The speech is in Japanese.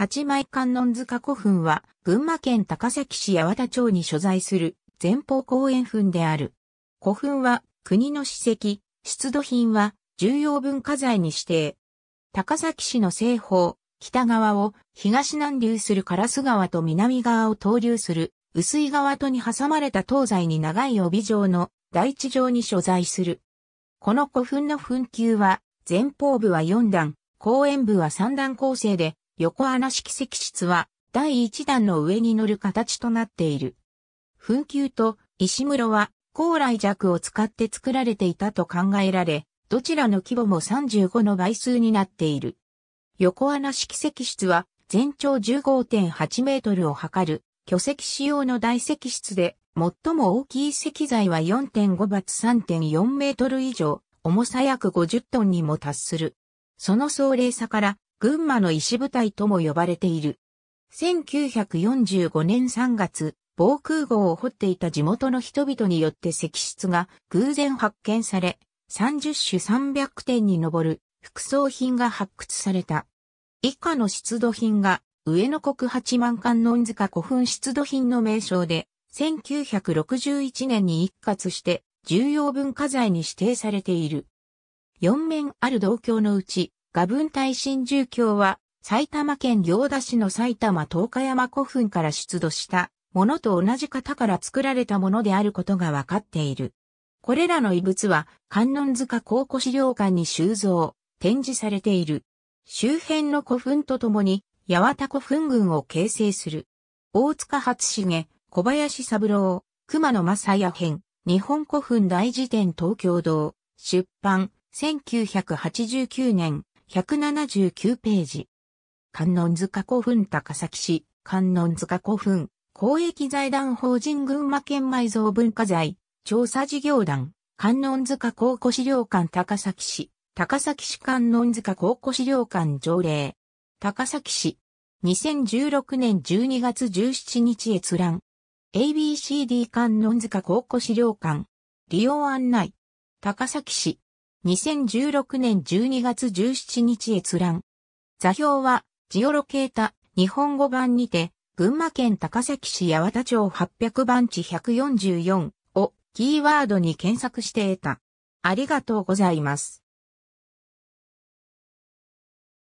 八枚観音塚古墳は、群馬県高崎市八幡町に所在する前方後円墳である。古墳は国の史跡、出土品は重要文化財に指定。高崎市の西方、北側を東南流する烏川と南側を東流する薄い川とに挟まれた東西に長い帯状の大地上に所在する。この古墳の墳丘は前方部は4段、後円部は3段構成で横穴式石室は第一弾の上に乗る形となっている。墳丘と石室は高来弱を使って作られていたと考えられ、どちらの規模も35の倍数になっている。横穴式石室は全長15.8メートルを測る巨石仕様の大石室で、最も大きい石材は4.5バ3.4メートル以上、重さ約50トンにも達する。その壮麗さから群馬の石部隊とも呼ばれている。1945年3月、防空壕を掘っていた地元の人々によって石室が偶然発見され、30種300点に上る副葬品が発掘された。以下の出土品が上野国八万館の恩塚古墳出土品の名称で、1961年に一括して重要文化財に指定されている。4面ある銅鏡のうち、画文体真住教は、埼玉県行田市の埼玉東海山古墳から出土したものと同じ型から作られたものであることが分かっている。これらの遺物は観音塚考古資料館に収蔵、展示されている。周辺の古墳とともに、八幡古墳群を形成する。大塚初重、小林三郎、熊野正也編、日本古墳大辞典東京堂、出版、1989年。179ページ。観音塚古墳高崎市、観音塚古墳、公益財団法人群馬県埋蔵文化財、調査事業団、観音塚考古資料館高崎市、高崎市観音塚考古資料館条例、高崎市、2016年12月17日閲覧、ABCD 観音塚考古資料館、利用案内、高崎市、2016年12月17日閲覧。座標は、ジオロケータ、日本語版にて、群馬県高崎市八幡町800番地144をキーワードに検索して得た。ありがとうございます。